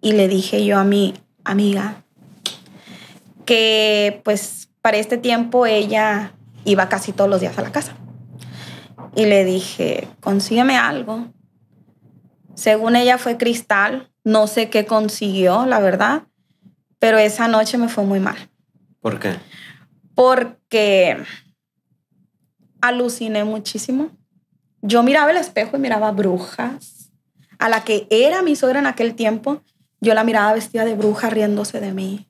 y le dije yo a mi amiga que pues para este tiempo ella iba casi todos los días a la casa. Y le dije, consígueme algo. Según ella fue cristal, no sé qué consiguió, la verdad, pero esa noche me fue muy mal. ¿Por qué? Porque aluciné muchísimo. Yo miraba el espejo y miraba brujas, a la que era mi suegra en aquel tiempo, yo la miraba vestida de bruja riéndose de mí.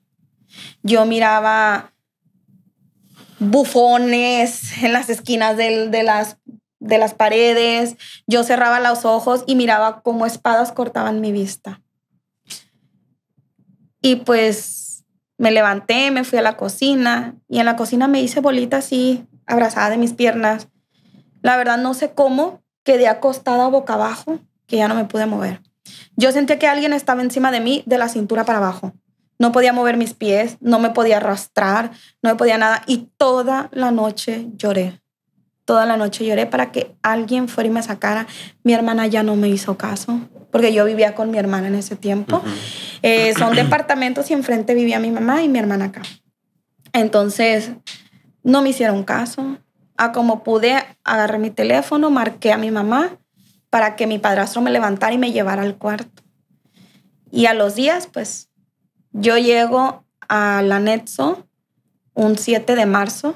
Yo miraba bufones en las esquinas de, las, de las paredes. Yo cerraba los ojos y miraba cómo espadas cortaban mi vista. Y pues me levanté, me fui a la cocina y en la cocina me hice bolita así, abrazada de mis piernas. La verdad no sé cómo, quedé acostada boca abajo, que ya no me pude mover. Yo sentía que alguien estaba encima de mí de la cintura para abajo. No podía mover mis pies, no me podía arrastrar, no me podía nada. Y toda la noche lloré. Toda la noche lloré para que alguien fuera y me sacara. Mi hermana ya no me hizo caso, porque yo vivía con mi hermana en ese tiempo. Eh, son departamentos y enfrente vivía mi mamá y mi hermana acá. Entonces, no me hicieron caso. A como pude, agarré mi teléfono, marqué a mi mamá para que mi padrastro me levantara y me llevara al cuarto. Y a los días, pues, yo llego al anexo un 7 de marzo